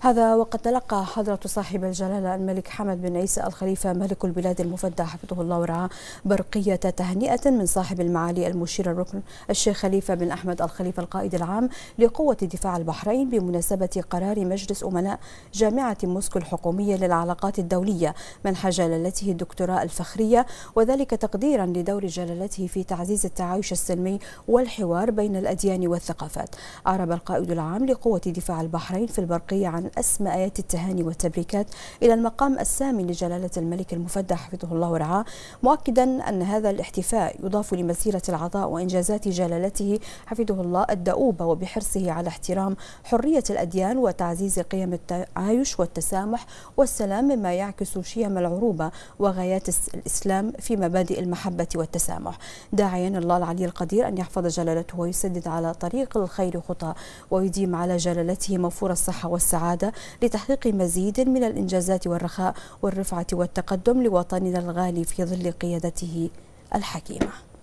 هذا وقد تلقى حضرة صاحب الجلالة الملك حمد بن عيسى الخليفة ملك البلاد المفدى حفظه الله ورعاه برقية تهنئة من صاحب المعالي المشير الركن الشيخ خليفة بن أحمد الخليفة القائد العام لقوة دفاع البحرين بمناسبة قرار مجلس أمناء جامعة موسكو الحكومية للعلاقات الدولية منحى جلالته الدكتوراه الفخرية وذلك تقديرا لدور جلالته في تعزيز التعايش السلمي والحوار بين الأديان والثقافات أعرب القائد العام لقوة دفاع البحرين في البرقية عن من أسمى آيات التهاني والتبريكات إلى المقام السامي لجلالة الملك المفدى حفظه الله ورعاه مؤكدا أن هذا الاحتفاء يضاف لمسيرة العطاء وإنجازات جلالته حفظه الله الدؤوبة وبحرصه على احترام حرية الأديان وتعزيز قيم التعايش والتسامح والسلام مما يعكس شيم العروبة وغايات الإسلام في مبادئ المحبة والتسامح داعيا الله العلي القدير أن يحفظ جلالته ويسدد على طريق الخير خطى ويديم على جلالته موفور الصحة والسعادة السعادة لتحقيق مزيد من الإنجازات والرخاء والرفعة والتقدم لوطننا الغالي في ظل قيادته الحكيمة